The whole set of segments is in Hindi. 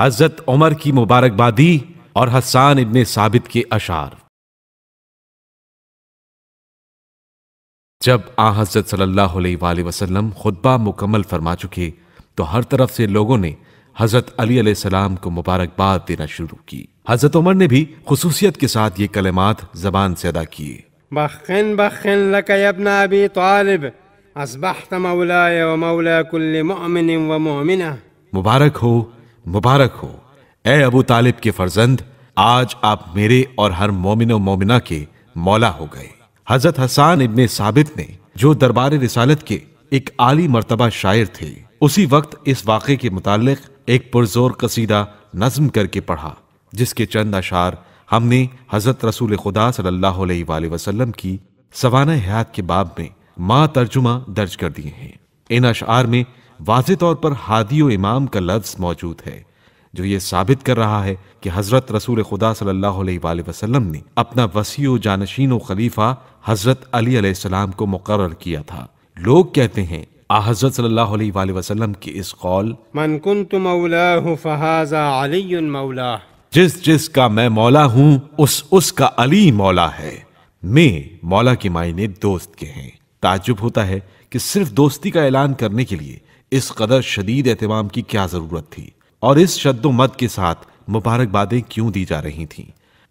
हजरत उमर की मुबारकबादी और हसान इबन साबित के अशार जब आ हजरत सल्लल्लाहु अलैहि वसल्लम खुतबा मुकम्मल फरमा चुके तो हर तरफ से लोगों ने हजरत अली सलाम को मुबारकबाद देना शुरू की हजरत उमर ने भी खसूसियत के साथ ये कलेमात जबान से अदा किए बखन बखन लकना अबी तालिब असबहत मौलाय व मौला कुल्ल मुमिन व मुमिना मुबारक हो मुबारक हो ए अबू तालिब के फर्जंद आज आप मेरे और हर मोमिनो मोमिना के मौला हो गए हजरत हसान इबन साबित ने जो दरबार रिसालत के एक आली मरतबा शायर थे उसी वक्त इस वाक़े के मुतालिक एक पुरजोर कसीदा नज्म करके पढ़ा जिसके चंद अशार हमने हजरत रसूल खुदा सल्ला वसलम की सवाना हयात के बाब में माँ तर्जुमा दर्ज कर दिए हैं इन अशार में वाज तौर पर हादी व इमाम का लफ्ज़ मौजूद है जो ये साबित कर रहा है कि हज़रत रसूल खुदा सल्ला वसलम ने अपना वसी व जानशीन व खलीफा हज़रत अली सलाम को मुकर किया था लोग कहते हैं हज़रत सल्लल्लाहु अलैहि वसल्लम के इस कौल मन कुंतु मौलाहु फहाजा अली मौला जिस जिस का मैं मौला हूँ उस उसका अली मौला है मैं मौला के मायने दोस्त के हैं ताजुब होता है कि सिर्फ दोस्ती का ऐलान करने के लिए इस कदर शदीद एहतमाम की क्या ज़रूरत थी और इस शद्दोमद के साथ मुबारकबादें क्यों दी जा रही थीं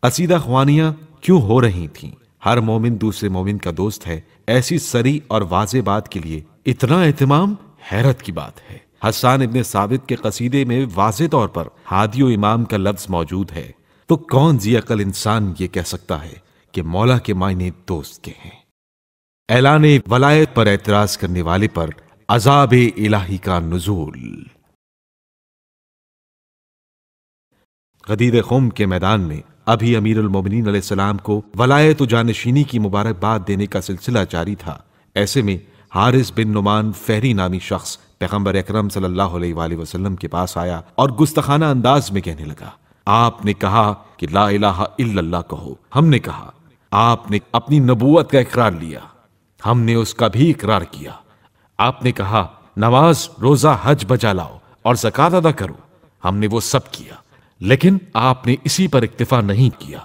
असीदा खुवानियाँ क्यों हो रही थीं हर मोमिन दूसरे मोमिन का दोस्त है ऐसी सरी और वाज बात के लिए इतना एहतमाम हैरत की बात है हसान इबन साबित के कसीदे में वाज तौर पर हादियो इमाम का लफ्ज मौजूद है तो कौन जी अकल इंसान ये कह सकता है कि मौला के मायने दोस्त के हैं ऐलान वलायत पर एतराज करने वाले पर अजाब इलाही का नजूल गदीद खुम के मैदान में अभी अमीर उलमोमिन सलाम को वलायत जानशीनी की मुबारकबाद देने का सिलसिला जारी था ऐसे में हारिस बिन नुमान फहरी नामी शख्स पैगम्बर अक्रम सल्लाम के पास आया और गुस्तखाना अंदाज में कहने लगा आपने कहा कि ला इलाहा इल्लल्लाह कहो हमने कहा आपने अपनी नबूत का इकरार लिया हमने उसका भी इकरार किया आपने कहा नमाज रोजा हज बजा लाओ और जक़ात अदा करो हमने वो सब किया लेकिन आपने इसी पर इक्तफा नहीं किया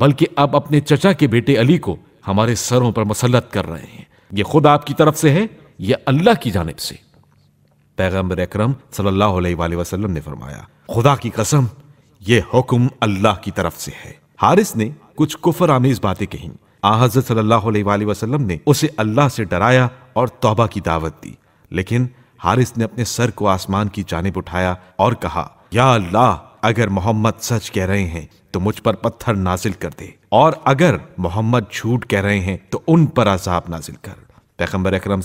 बल्कि अब अपने चचा के बेटे अली को हमारे सरों पर मसलत कर रहे हैं ये खुद आपकी तरफ से है या अल्लाह की जानब से पैगम्बर अक्रम सल्लाम ने फरमाया खुदा की कसम यह हुक्म अल्लाह की तरफ से है हारिस ने कुछ कुफर आमेज बातें कहीं आज़त सल्ला वसलम ने उसे अल्लाह से डराया और तौबा की दावत दी लेकिन हारिस ने अपने सर को आसमान की जानब उठाया और कहा या अल्लाह अगर मोहम्मद सच कह रहे हैं तो मुझ पर पत्थर नाजिल कर दे और अगर मोहम्मद झूठ कह रहे हैं तो उन पर आजाब नाजिल कर पैगम्बर अक्रम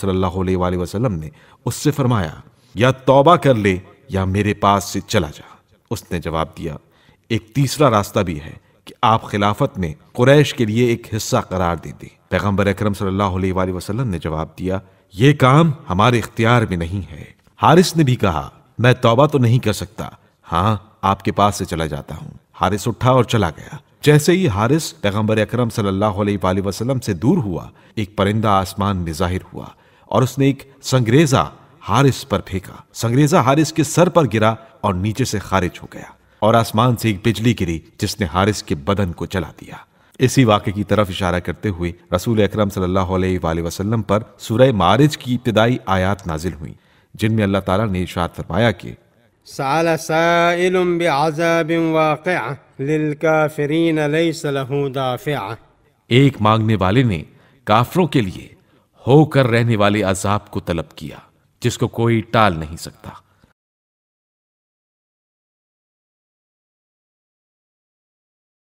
वसलम ने उससे फरमाया या तौबा कर ले या मेरे पास से चला जा उसने जवाब दिया एक तीसरा रास्ता भी है कि आप खिलाफत में कुरैश के लिए एक हिस्सा करार दे दें पैगम्बर अक्रम वसल्लम ने जवाब दिया ये काम हमारे इख्तियार में नहीं है हारिस ने भी कहा मैं तौबा तो नहीं कर सकता हाँ आपके पास से चला जाता हूँ हारिस उठा और चला गया जैसे ही हारिस पैगम्बर अक्रम वसल्लम से दूर हुआ एक परिंदा आसमान में जाहिर हुआ और उसने एक संग्रेजा हारिस पर फेंका संग्रेजा हारिस के सर पर गिरा और नीचे से खारिज हो गया और आसमान से एक बिजली गिरी जिसने हारिस के बदन को जला दिया इसी वाक्य की तरफ इशारा करते हुए रसूल अक्रम सल्लल्लाहु वसल्लम पर सूरह मारिज की इब्तदाई आयात नाजिल हुई जिनमें अल्लाह ताला ने इशार फरमाया कि एक मांगने वाले ने काफरों के लिए होकर रहने वाले अजाब को तलब किया जिसको कोई टाल नहीं सकता